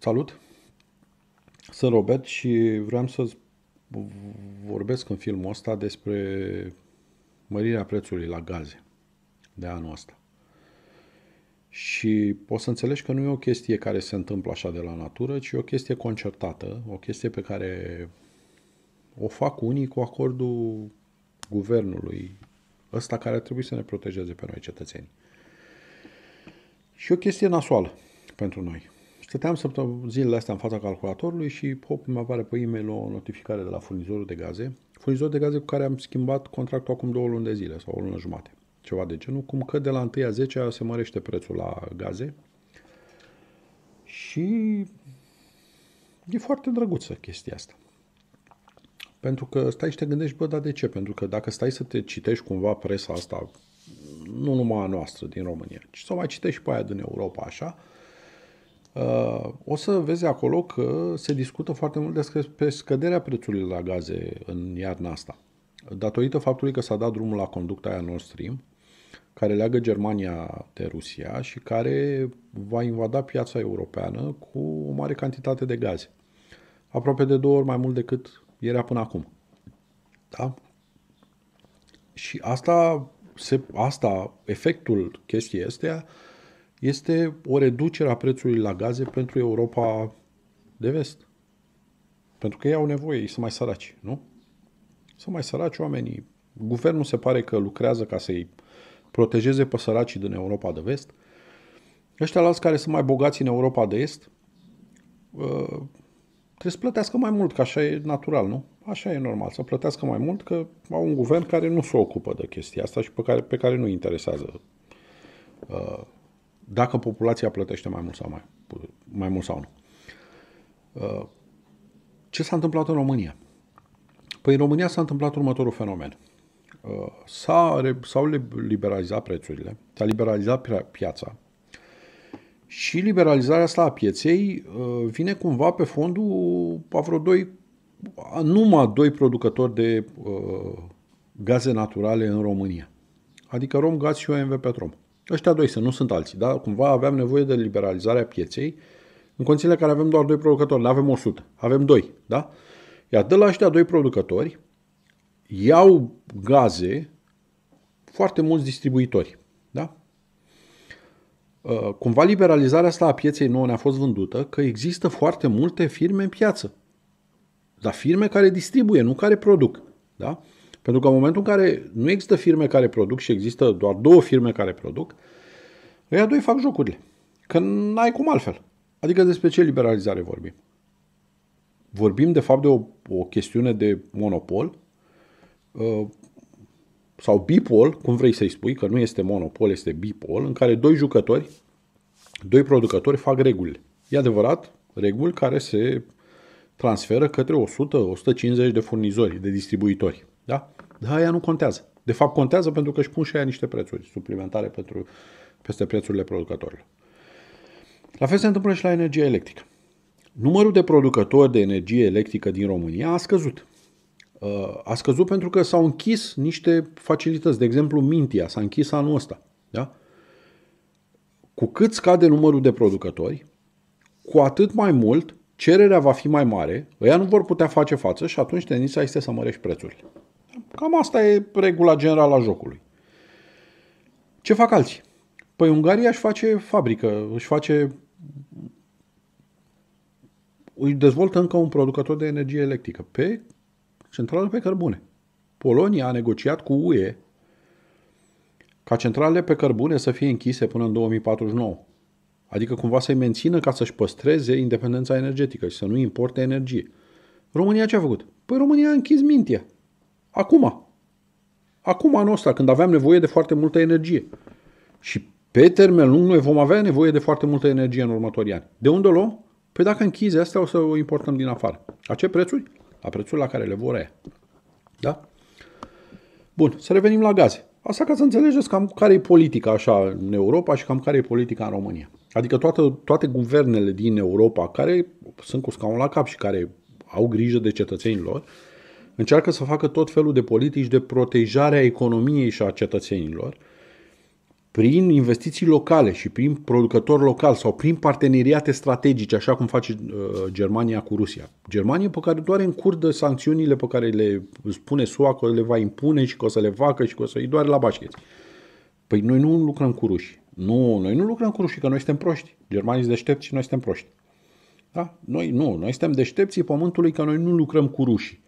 Salut! Sunt Robert și vreau să vorbesc în filmul ăsta despre mărirea prețului la gaze de anul ăsta. Și poți să înțelegi că nu e o chestie care se întâmplă așa de la natură, ci e o chestie concertată, o chestie pe care o fac unii cu acordul guvernului ăsta care trebuie să ne protejeze pe noi cetățenii. Și o chestie nasoală pentru noi. Stăteam săptămâna zilele astea în fața calculatorului și pop mi apare pe e-mail o notificare de la furnizorul de gaze, Furnizorul de gaze cu care am schimbat contractul acum două luni de zile sau o lună jumate, ceva de genul, cum că de la 1 a 10 se mărește prețul la gaze și e foarte drăguță chestia asta. Pentru că stai și te gândești, bă, dar de ce? Pentru că dacă stai să te citești cumva presa asta, nu numai a noastră din România, ci să o mai citești și pe aia din Europa, așa, uh, Uh, o să vezi acolo că se discută foarte mult despre scăderea prețurilor la gaze în iarna asta. Datorită faptului că s-a dat drumul la conducta aia Nord Stream, care leagă Germania de Rusia și care va invada piața europeană cu o mare cantitate de gaze. Aproape de două ori mai mult decât era până acum. Da? Și asta, se, asta efectul chestii este uh, este o reducere a prețului la gaze pentru Europa de vest. Pentru că ei au nevoie, ei sunt mai săraci, nu? Sunt mai săraci oamenii. Guvernul se pare că lucrează ca să-i protejeze pe săracii din Europa de vest. Ăștia alți care sunt mai bogați în Europa de est uh, trebuie să plătească mai mult, că așa e natural, nu? Așa e normal, să plătească mai mult, că au un guvern care nu se ocupă de chestia asta și pe care, pe care nu interesează uh, dacă populația plătește mai mult sau mai, mai mult sau nu. Uh, ce s-a întâmplat în România? Păi în România s-a întâmplat următorul fenomen. Uh, s-a, s-au liberalizat prețurile, s-a liberalizat piața și liberalizarea asta a pieței uh, vine cumva pe fondul a vreo doi, numai doi producători de gaze naturale în România. Adică Romgaz și OMV Petrom. Ăștia doi să nu sunt alții, da? Cumva aveam nevoie de liberalizarea pieței în condițiile în care avem doar doi producători, nu avem 100, avem doi, da? Iar de la ăștia doi producători iau gaze foarte mulți distribuitori, da? Uh, cumva liberalizarea asta a pieței nouă ne-a fost vândută că există foarte multe firme în piață, dar firme care distribuie, nu care produc, da? Pentru că în momentul în care nu există firme care produc și există doar două firme care produc, ăia doi fac jocurile. Că n-ai cum altfel. Adică despre ce liberalizare vorbim? Vorbim de fapt de o, o chestiune de monopol uh, sau bipol, cum vrei să-i spui, că nu este monopol, este bipol, în care doi jucători, doi producători fac regulile. E adevărat, reguli care se transferă către 100-150 de furnizori, de distribuitori. Da? Dar aia nu contează. De fapt, contează pentru că își pun și aia niște prețuri suplimentare pentru, peste prețurile producătorilor. La fel se întâmplă și la energie electrică. Numărul de producători de energie electrică din România a scăzut. Uh, a scăzut pentru că s-au închis niște facilități. De exemplu, Mintia s-a închis anul ăsta. Da? Cu cât scade numărul de producători, cu atât mai mult cererea va fi mai mare, ăia nu vor putea face față și atunci tendința este să mărești prețurile. Cam asta e regula generală a jocului. Ce fac alții? Păi Ungaria își face fabrică, își face Îi dezvoltă încă un producător de energie electrică pe centrală pe cărbune. Polonia a negociat cu UE ca centralele pe cărbune să fie închise până în 2049. Adică cumva să-i mențină ca să-și păstreze independența energetică și să nu importe energie. România ce a făcut? Păi România a închis mintea. Acum. Acum anul ăsta, când aveam nevoie de foarte multă energie. Și pe termen lung noi vom avea nevoie de foarte multă energie în următorii ani. De unde o luăm? Păi dacă închizi asta o să o importăm din afară. La ce prețuri? La prețul la care le vor aia. Da? Bun, să revenim la gaze. Asta ca să înțelegeți cam care e politica așa în Europa și cam care e politica în România. Adică toate, toate guvernele din Europa care sunt cu scaun la cap și care au grijă de cetățenii lor, Încearcă să facă tot felul de politici de protejare a economiei și a cetățenilor prin investiții locale și prin producători local sau prin parteneriate strategice, așa cum face uh, Germania cu Rusia. Germania pe care doar încurdă sancțiunile pe care le spune SUA că le va impune și că o să le facă și că o să îi doare la bașcheți. Păi noi nu lucrăm cu ruși. Nu, noi nu lucrăm cu rușii, că noi suntem proști. Germanii sunt deștepți și noi suntem proști. Da? Noi nu, noi suntem deștepții pământului că noi nu lucrăm cu rușii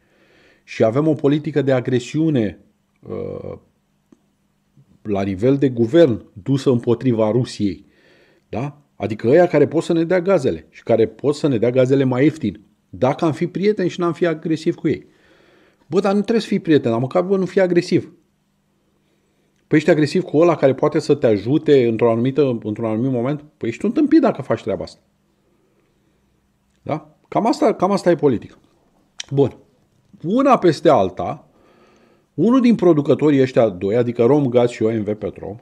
și avem o politică de agresiune uh, la nivel de guvern dusă împotriva Rusiei. Da? Adică ăia care pot să ne dea gazele și care pot să ne dea gazele mai ieftin. Dacă am fi prieteni și n-am fi agresiv cu ei. Bă, dar nu trebuie să fii prieten, dar măcar bă, nu fi agresiv. Păi ești agresiv cu ăla care poate să te ajute într-o anumită, într-un anumit moment? Păi ești un tâmpit dacă faci treaba asta. Da? Cam asta, cam asta e politică. Bun una peste alta, unul din producătorii ăștia doi, adică RomGaz și OMV Petrom,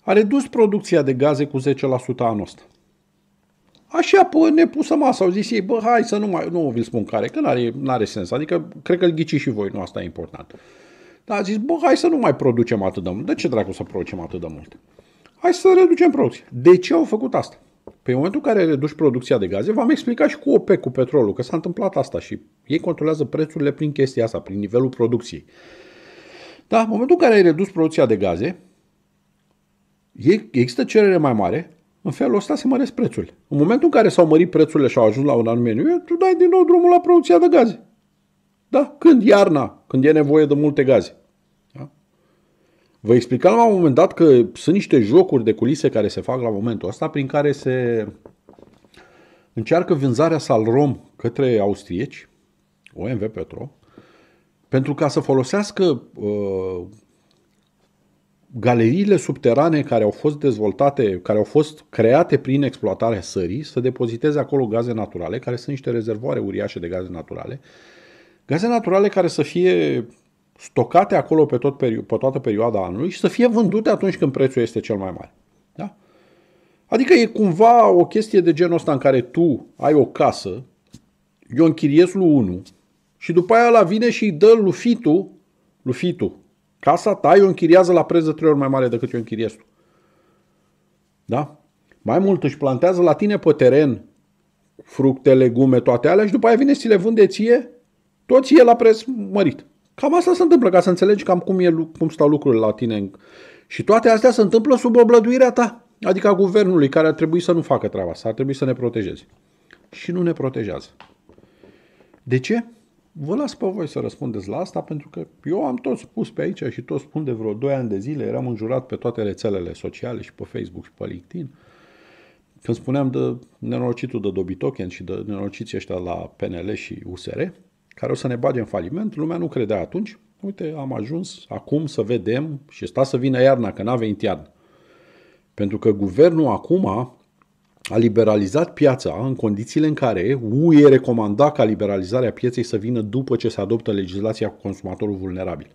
a redus producția de gaze cu 10% anul ăsta. Așa, pă, ne pusă masă, au zis ei, bă, hai să nu mai, nu vi spun care, că n-are, n-are sens, adică cred că ghici și voi, nu asta e important. Dar a zis, bă, hai să nu mai producem atât de mult. De ce dracu să producem atât de mult? Hai să reducem producția. De ce au făcut asta? Pe păi momentul în care reduci producția de gaze, v-am explicat și cu OPEC, cu petrolul, că s-a întâmplat asta și ei controlează prețurile prin chestia asta, prin nivelul producției. Da, în momentul în care ai redus producția de gaze, există cerere mai mare, în felul ăsta se măresc prețurile. În momentul în care s-au mărit prețurile și au ajuns la un anumit nivel, tu dai din nou drumul la producția de gaze. Da? Când? Iarna, când e nevoie de multe gaze. Vă explicam la un moment dat că sunt niște jocuri de culise care se fac la momentul ăsta prin care se încearcă vânzarea Salrom către austrieci, OMV Petro, pentru ca să folosească uh, galeriile subterane care au fost dezvoltate, care au fost create prin exploatarea sării, să depoziteze acolo gaze naturale, care sunt niște rezervoare uriașe de gaze naturale, gaze naturale care să fie stocate acolo pe, tot perio- pe toată perioada anului și să fie vândute atunci când prețul este cel mai mare. Da? Adică e cumva o chestie de genul ăsta în care tu ai o casă, eu închiriez lui unul și după aia la vine și îi dă lufitul, lufitul, casa ta, eu închiriază la preț de trei ori mai mare decât eu închiriez tu. Da? Mai mult își plantează la tine pe teren fructe, legume, toate alea și după aia vine și le vânde ție, toți e la preț mărit. Cam asta se întâmplă, ca să înțelegi cam cum, e, cum stau lucrurile la tine. Și toate astea se întâmplă sub oblăduirea ta, adică a guvernului, care ar trebui să nu facă treaba asta, ar trebui să ne protejeze. Și nu ne protejează. De ce? Vă las pe voi să răspundeți la asta, pentru că eu am tot spus pe aici și tot spun de vreo 2 ani de zile, eram înjurat pe toate rețelele sociale și pe Facebook și pe LinkedIn, când spuneam de nenorocitul de Dobitoken și de nenorociții ăștia la PNL și USR, care o să ne bage în faliment, lumea nu credea atunci. Uite, am ajuns acum să vedem și sta să vină iarna, că n-a venit iarna. Pentru că guvernul acum a liberalizat piața în condițiile în care UE recomanda ca liberalizarea pieței să vină după ce se adoptă legislația cu consumatorul vulnerabil.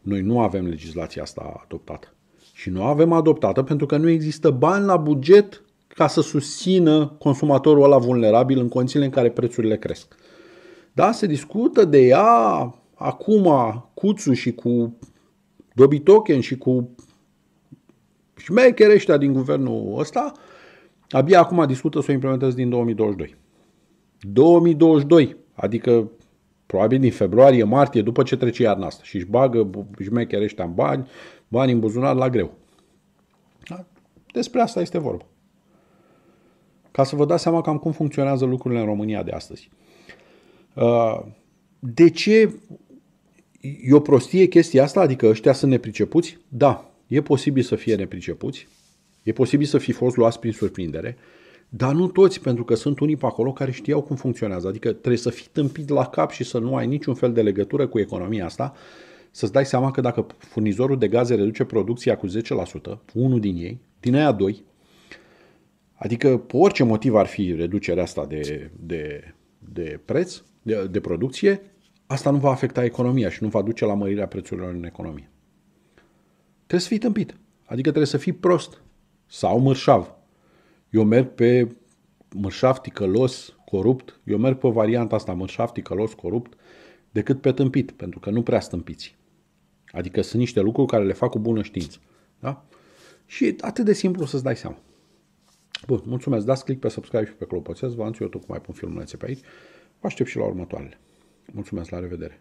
Noi nu avem legislația asta adoptată. Și nu avem adoptată pentru că nu există bani la buget ca să susțină consumatorul ăla vulnerabil în condițiile în care prețurile cresc. Da? Se discută de ea acum Cuțu și cu Dobitoken și cu șmecheri ăștia din guvernul ăsta, abia acum discută să o implementeze din 2022. 2022, adică probabil din februarie, martie, după ce trece iarna asta și își bagă șmecheri ăștia în bani, bani în buzunar la greu. Da? Despre asta este vorba. Ca să vă dați seama cam cum funcționează lucrurile în România de astăzi. Uh, de ce e o prostie chestia asta? Adică ăștia sunt nepricepuți? Da, e posibil să fie nepricepuți. E posibil să fi fost luați prin surprindere. Dar nu toți, pentru că sunt unii pe acolo care știau cum funcționează. Adică trebuie să fii tâmpit la cap și să nu ai niciun fel de legătură cu economia asta, să-ți dai seama că dacă furnizorul de gaze reduce producția cu 10%, unul din ei, din aia doi, adică pe orice motiv ar fi reducerea asta de, de, de preț, de, producție, asta nu va afecta economia și nu va duce la mărirea prețurilor în economie. Trebuie să fii tâmpit. Adică trebuie să fii prost sau mărșav. Eu merg pe mărșav, ticălos, corupt. Eu merg pe varianta asta, mărșav, ticălos, corupt, decât pe tâmpit, pentru că nu prea stâmpiți. Adică sunt niște lucruri care le fac cu bună știință. Da? Și atât de simplu să-ți dai seama. Bun, mulțumesc. Dați click pe subscribe și pe clopoțel. Vă anunț eu tot cum mai pun filmulețe pe aici. Vă aștept și la următoarele. Mulțumesc, la revedere!